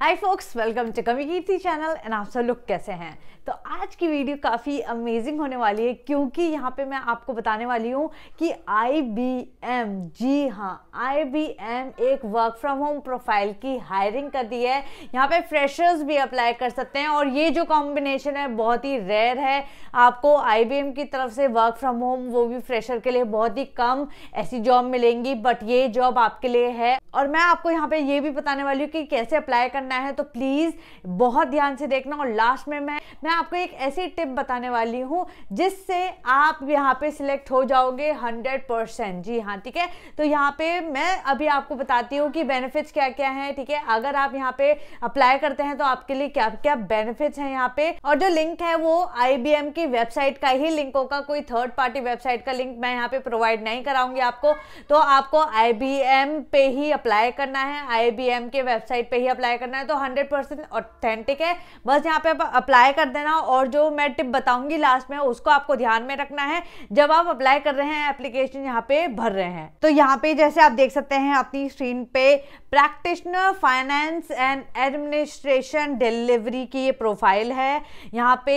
Hi focus welcome to कमी कीर्ति channel and आप सब लोग कैसे हैं तो आज की वीडियो काफ़ी अमेजिंग होने वाली है क्योंकि यहाँ पे मैं आपको बताने वाली हूँ कि आई बी एम जी हाँ आई बी एम एक वर्क फ्रॉम होम प्रोफाइल की हायरिंग कर दी है यहाँ पे फ्रेशर्स भी अप्लाई कर सकते हैं और ये जो कॉम्बिनेशन है बहुत ही रेयर है आपको आई बी एम की तरफ से वर्क फ्रॉम होम वो भी फ्रेशर के लिए बहुत ही कम ऐसी जॉब मिलेंगी बट ये जॉब आपके लिए है और मैं आपको यहाँ पर ये भी बताने वाली हूँ कि कैसे अप्लाई करना करना है तो प्लीज़ बहुत ध्यान से देखना और लास्ट में मैं मैं आपको एक ऐसी टिप बताने वाली हूँ जिससे आप यहाँ पे सिलेक्ट हो जाओगे हंड्रेड परसेंट जी हाँ ठीक है तो यहाँ पे मैं अभी आपको बताती हूँ कि बेनिफिट्स क्या क्या है ठीक है अगर आप यहाँ पे अप्लाई करते हैं तो आपके लिए क्या क्या बेनिफिट्स हैं यहाँ पे और जो लिंक है वो आई की वेबसाइट का ही लिंक होगा कोई थर्ड पार्टी वेबसाइट का लिंक मैं यहाँ पे प्रोवाइड नहीं कराऊंगी आपको तो आपको आई पे ही अप्लाई करना है आई के वेबसाइट पे ही अप्लाई करना करना है तो हंड्रेड परसेंट ऑथेंटिक है बस यहाँ पे आप अप्लाई कर देना और जो मैं टिप बताऊंगी लास्ट में उसको आपको ध्यान में रखना है जब आप अप्लाई कर रहे हैं एप्लीकेशन यहाँ पे भर रहे हैं तो यहाँ पे जैसे आप देख सकते हैं अपनी स्क्रीन पे practitioner finance and administration delivery की ये प्रोफाइल है यहाँ पे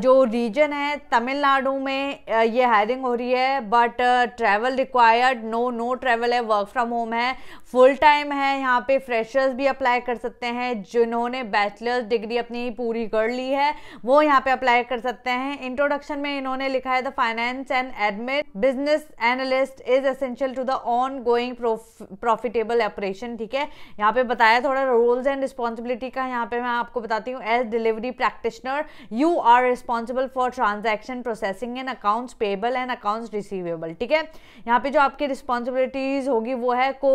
जो रीजन है तमिलनाडु में ये हायरिंग हो रही है but travel required no no travel है वर्क फ्रॉम होम है फुल टाइम है यहाँ पे फ्रेशर्स भी अप्लाई कर सकते हैं जिन्होंने बैचलर्स डिग्री अपनी पूरी कर ली है वो यहाँ पे अप्लाई कर सकते हैं इंट्रोडक्शन में इन्होंने लिखा है the finance and admit business analyst is essential to the ongoing profitable operation ठीक है यहाँ पे बताया थोड़ा रोल्स एंड रिस्पॉन्सिबिलिटी का यहाँ पे मैं आपको बताती हूँ as delivery practitioner you are responsible for transaction processing and accounts payable and accounts receivable ठीक है यहाँ पे जो आपकी responsibilities होगी वो है 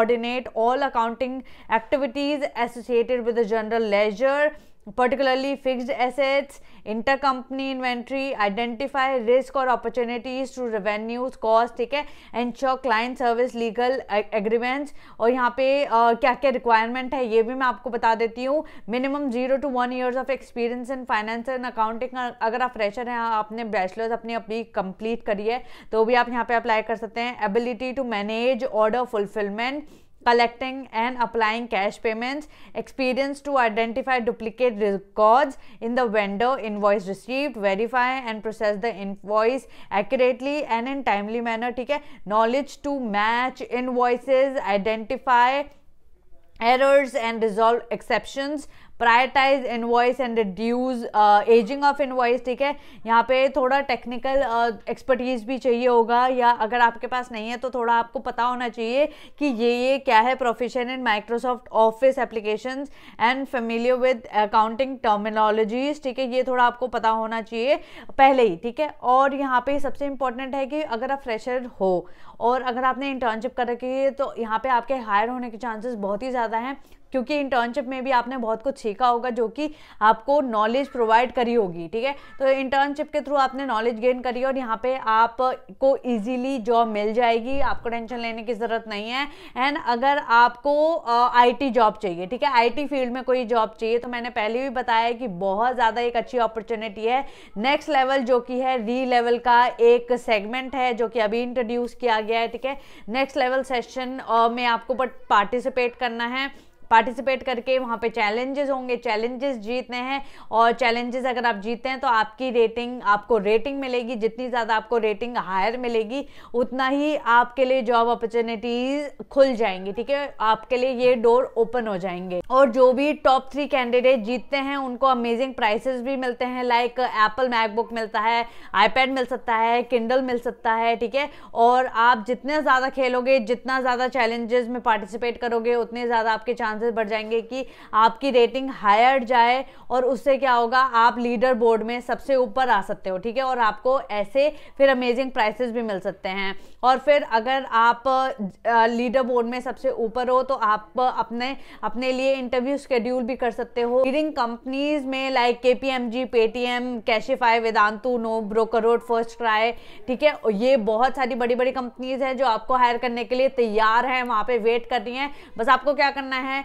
coordinate all accounting activities associated with the general ledger particularly fixed assets, intercompany inventory, identify risk or opportunities through revenues, cost, ठीक है ensure client service legal agreements और यहाँ पे uh, क्या क्या requirement है ये भी मैं आपको बता देती हूँ minimum zero to one years of experience in finance and accounting अगर आप fresher हैं आपने bachelor's अपनी अपनी complete करी है तो भी आप यहाँ पे apply कर सकते हैं ability to manage order fulfillment collecting and applying cash payments, experience to identify duplicate records in the vendor invoice received, verify and process the invoice accurately and in timely manner. Okay, knowledge to match invoices, identify errors and resolve exceptions prioritise invoice and reduce ageing of invoice ठीक है यहाँ पे थोड़ा technical expertise uh, भी चाहिए होगा या अगर आपके पास नहीं है तो थोड़ा आपको पता होना चाहिए कि ये ये क्या है profession in Microsoft Office application and familiar with accounting terminologies ठीक है ये थोड़ा आपको पता होना चाहिए पहले ही ठीक है और यहाँ पे सबसे इंपॉर्टेंट है कि अगर आप फ्रेशर हो और अगर आपने इंटर्नशिप कर रखी है तो यहाँ पे आपके हायर होने के चांसेस बहुत ही ज़्यादा हैं क्योंकि इंटर्नशिप में भी आपने बहुत कुछ सीखा होगा जो कि आपको नॉलेज प्रोवाइड करी होगी ठीक है तो इंटर्नशिप के थ्रू आपने नॉलेज गेन करी और यहाँ पे आपको इजीली जॉब मिल जाएगी आपको टेंशन लेने की ज़रूरत नहीं है एंड अगर आपको आईटी जॉब चाहिए ठीक है आईटी फील्ड में कोई जॉब चाहिए तो मैंने पहले भी बताया कि बहुत ज़्यादा एक अच्छी अपॉर्चुनिटी है नेक्स्ट लेवल जो कि है री लेवल का एक सेगमेंट है जो कि अभी इंट्रोड्यूस किया गया है ठीक है नेक्स्ट लेवल सेशन में आपको पार्टिसिपेट करना है पार्टिसिपेट करके वहाँ पे चैलेंजेस होंगे चैलेंजेस जीतने हैं और चैलेंजेस अगर आप जीतते हैं तो आपकी रेटिंग आपको रेटिंग मिलेगी जितनी ज़्यादा आपको रेटिंग हायर मिलेगी उतना ही आपके लिए जॉब अपॉर्चुनिटीज खुल जाएंगी ठीक है आपके लिए ये डोर ओपन हो जाएंगे और जो भी टॉप थ्री कैंडिडेट जीतते हैं उनको अमेजिंग प्राइसेस भी मिलते हैं लाइक एप्पल मैकबुक मिलता है आईपैड मिल सकता है किंडल मिल सकता है ठीक है और आप जितने ज़्यादा खेलोगे जितना ज़्यादा चैलेंजेस में पार्टिसिपेट करोगे उतने ज़्यादा आपके चांस चांसेस बढ़ जाएंगे कि आपकी रेटिंग हायर जाए और उससे क्या होगा आप लीडर बोर्ड में सबसे ऊपर आ सकते हो ठीक है और आपको ऐसे फिर अमेजिंग प्राइसेस भी मिल सकते हैं और फिर अगर आप लीडर बोर्ड में सबसे ऊपर हो तो आप अपने अपने लिए इंटरव्यू शेड्यूल भी कर सकते हो लीडिंग कंपनीज में like K P M G Paytm Cashify Vedantu NoBroker FirstCry ठीक है ये बहुत सारी बड़ी बड़ी कंपनीज हैं जो आपको हायर करने के लिए तैयार हैं वहाँ पे वेट कर रही हैं बस आपको क्या करना है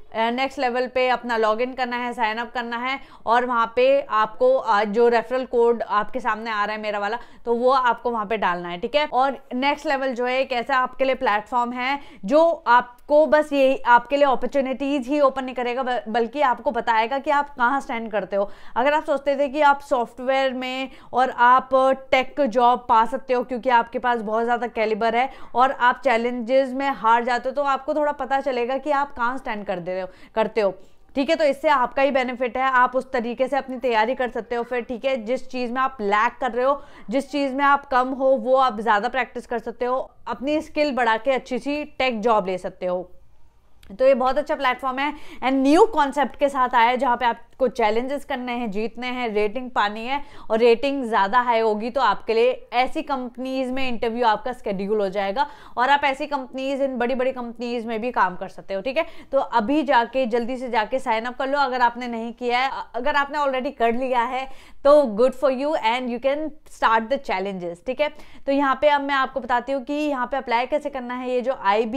नेक्स्ट लेवल पे अपना लॉग इन करना है साइन अप करना है और वहाँ पे आपको जो रेफरल कोड आपके सामने आ रहा है मेरा वाला तो वो आपको वहाँ पे डालना है ठीक है और नेक्स्ट लेवल जो है एक ऐसा आपके लिए प्लेटफॉर्म है जो आपको बस यही आपके लिए अपॉर्चुनिटीज ही ओपन नहीं करेगा बल्कि आपको बताएगा कि आप कहाँ स्टैंड करते हो अगर आप सोचते थे कि आप सॉफ्टवेयर में और आप टेक जॉब पा सकते हो क्योंकि आपके पास बहुत ज़्यादा कैलिबर है और आप चैलेंजेस में हार जाते हो तो आपको थोड़ा पता चलेगा कि आप कहाँ स्टैंड कर दे रहे हो करते हो ठीक है तो इससे आपका ही बेनिफिट है आप उस तरीके से अपनी तैयारी कर सकते हो फिर ठीक है जिस चीज़ में आप लैक कर रहे हो जिस चीज़ में आप कम हो वो आप ज़्यादा प्रैक्टिस कर सकते हो अपनी स्किल बढ़ा के अच्छी सी टेक जॉब ले सकते हो तो ये बहुत अच्छा प्लेटफॉर्म है एंड न्यू कॉन्सेप्ट के साथ आया है जहाँ पे आपको चैलेंजेस करने हैं जीतने हैं रेटिंग पानी है और रेटिंग ज़्यादा हाई होगी तो आपके लिए ऐसी कंपनीज में इंटरव्यू आपका स्केड्यूल हो जाएगा और आप ऐसी कंपनीज इन बड़ी बड़ी कंपनीज में भी काम कर सकते हो ठीक है तो अभी जाके जल्दी से जाके साइन अप कर लो अगर आपने नहीं किया है अगर आपने ऑलरेडी कर लिया है तो good for you and you can start the challenges ठीक है तो यहाँ पे अब मैं आपको बताती हूँ कि यहाँ पे अप्लाई कैसे करना है ये जो आई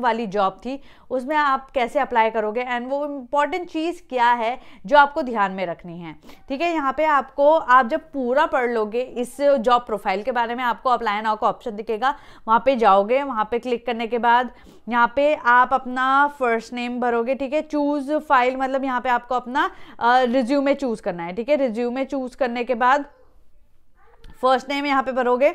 वाली जॉब थी उसमें में आप कैसे अप्लाई करोगे एंड वो इम्पॉर्टेंट चीज़ क्या है जो आपको ध्यान में रखनी है ठीक है यहाँ पे आपको आप जब पूरा पढ़ लोगे इस जॉब प्रोफाइल के बारे में आपको अप्लाई नाउ का ऑप्शन दिखेगा वहाँ पे जाओगे वहाँ पे क्लिक करने के बाद यहाँ पे आप अपना फर्स्ट नेम भरोगे ठीक है चूज़ फाइल मतलब यहाँ पे आपको अपना रिज्यूमे चूज़ करना है ठीक है रिज्यूमे चूज़ करने के बाद फर्स्ट नेम यहाँ पे भरोगे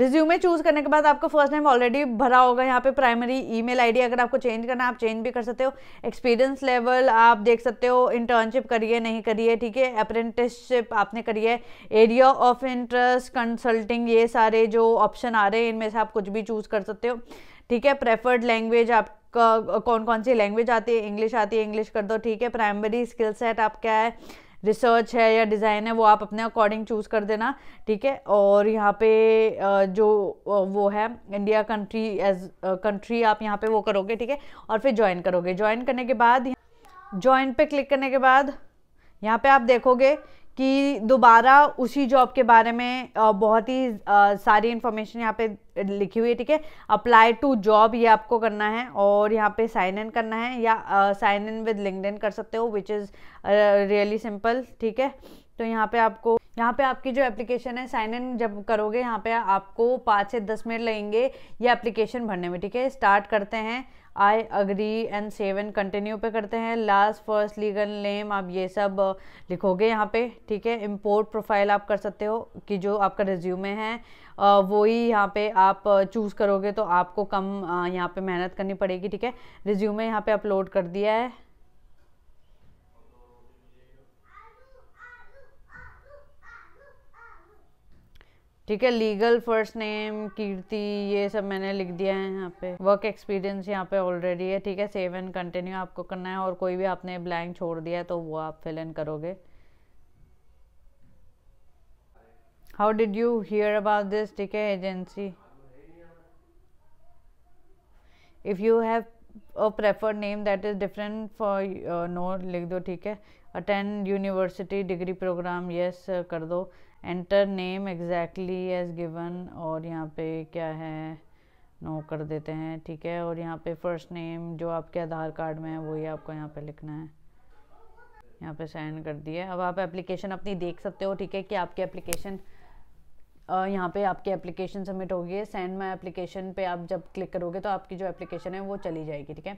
रिज्यूमे चूज करने के बाद आपका फर्स्ट नेम ऑलरेडी भरा होगा यहाँ पे प्राइमरी ईमेल आईडी अगर आपको चेंज करना है आप चेंज भी कर सकते हो एक्सपीरियंस लेवल आप देख सकते हो इंटर्नशिप करिए नहीं करिए ठीक है अप्रेंटिसशिप आपने करी है एरिया ऑफ इंटरेस्ट कंसल्टिंग ये सारे जो ऑप्शन आ रहे हैं इनमें से आप कुछ भी चूज़ कर सकते हो ठीक है प्रेफर्ड लैंग्वेज आपका कौन कौन सी लैंग्वेज आती है इंग्लिश आती है इंग्लिश कर दो ठीक है प्राइमरी स्किल सेट आप क्या है रिसर्च है या डिज़ाइन है वो आप अपने अकॉर्डिंग चूज़ कर देना ठीक है और यहाँ पे जो वो है इंडिया कंट्री एज कंट्री आप यहाँ पे वो करोगे ठीक है और फिर ज्वाइन करोगे ज्वाइन करने के बाद ज्वाइन पे क्लिक करने के बाद यहाँ पे आप देखोगे कि दोबारा उसी जॉब के बारे में बहुत ही सारी इन्फॉर्मेशन यहाँ पे लिखी हुई है ठीक है अप्लाई टू जॉब ये आपको करना है और यहाँ पे साइन इन करना है या साइन इन विद लिंक कर सकते हो विच इज़ रियली सिंपल ठीक है तो यहाँ पे आपको यहाँ पे आपकी जो एप्लीकेशन है साइन इन जब करोगे यहाँ पे आपको पाँच से दस मिनट लगेंगे ये एप्लीकेशन भरने में ठीक है स्टार्ट करते हैं I agree and and continue पे करते हैं लास्ट फर्स्ट लीगल नेम आप ये सब लिखोगे यहाँ पे ठीक है इम्पोर्ट प्रोफाइल आप कर सकते हो कि जो आपका रिज्यूमे है वो ही यहाँ पे आप चूज़ करोगे तो आपको कम यहाँ पे मेहनत करनी पड़ेगी ठीक है रिज्यूमे यहाँ पे अपलोड कर दिया है ठीक है लीगल फर्स्ट नेम कीर्ति ये सब मैंने लिख दिया है यहाँ पे वर्क एक्सपीरियंस यहाँ पे ऑलरेडी है ठीक है सेव एंड कंटिन्यू आपको करना है और कोई भी आपने ब्लैंक छोड़ दिया है तो वो आप फिल इन करोगे how did you hear about this ठीक है agency if you have a prefer name that is different for no लिख दो ठीक है attend university degree program yes कर दो enter name exactly as given और यहाँ पे क्या है नो कर देते हैं ठीक है और यहाँ पे फर्स्ट नेम जो आपके आधार कार्ड में है वही आपको यहाँ पे लिखना है यहाँ पे साइन कर दिए अब आप एप्लीकेशन अपनी देख सकते हो ठीक है कि आपकी एप्लीकेशन यहाँ पे आपकी एप्लीकेशन सबमिट होगी सेंड माई एप्लीकेशन पे आप जब क्लिक करोगे तो आपकी जो एप्लीकेशन है वो चली जाएगी ठीक है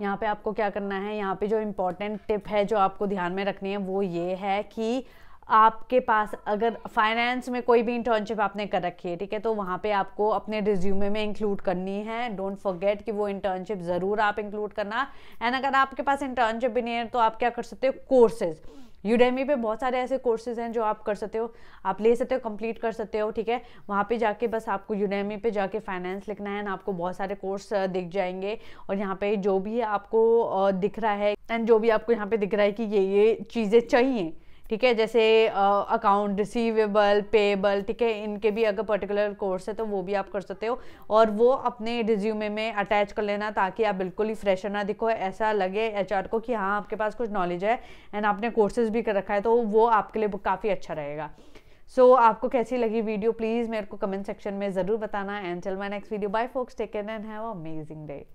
यहाँ पे आपको क्या करना है यहाँ पे जो इम्पोर्टेंट टिप है जो आपको ध्यान में रखनी है वो ये है कि आपके पास अगर फाइनेंस में कोई भी इंटर्नशिप आपने कर रखी है ठीक है तो वहाँ पे आपको अपने रिज्यूमे में इंक्लूड करनी है डोंट फॉरगेट कि वो इंटर्नशिप ज़रूर आप इंक्लूड करना एंड अगर आपके पास इंटर्नशिप भी नहीं है तो आप क्या कर सकते हो कोर्सेज़ यूडेमी पे बहुत सारे ऐसे कोर्सेज हैं जो आप कर सकते हो आप ले सकते हो कंप्लीट कर सकते हो ठीक है वहाँ पे जाके बस आपको यूडेमी पे जाके फाइनेंस लिखना है ना आपको बहुत सारे कोर्स दिख जाएंगे और यहाँ पे जो भी आपको दिख रहा है एंड जो भी आपको यहाँ पे दिख रहा है कि ये ये चीज़ें चाहिए ठीक है जैसे अकाउंट रिसीवेबल पेबल ठीक है इनके भी अगर पर्टिकुलर कोर्स है तो वो भी आप कर सकते हो और वो अपने रिज्यूमे में अटैच कर लेना ताकि आप बिल्कुल ही फ्रेशर ना दिखो ऐसा लगे एच को कि हाँ आपके पास कुछ नॉलेज है एंड आपने कोर्सेज भी कर रखा है तो वो आपके लिए काफ़ी अच्छा रहेगा सो so, आपको कैसी लगी वीडियो प्लीज़ मेरे को कमेंट सेक्शन में ज़रूर बताना एंड चल my next video bye folks take and have amazing day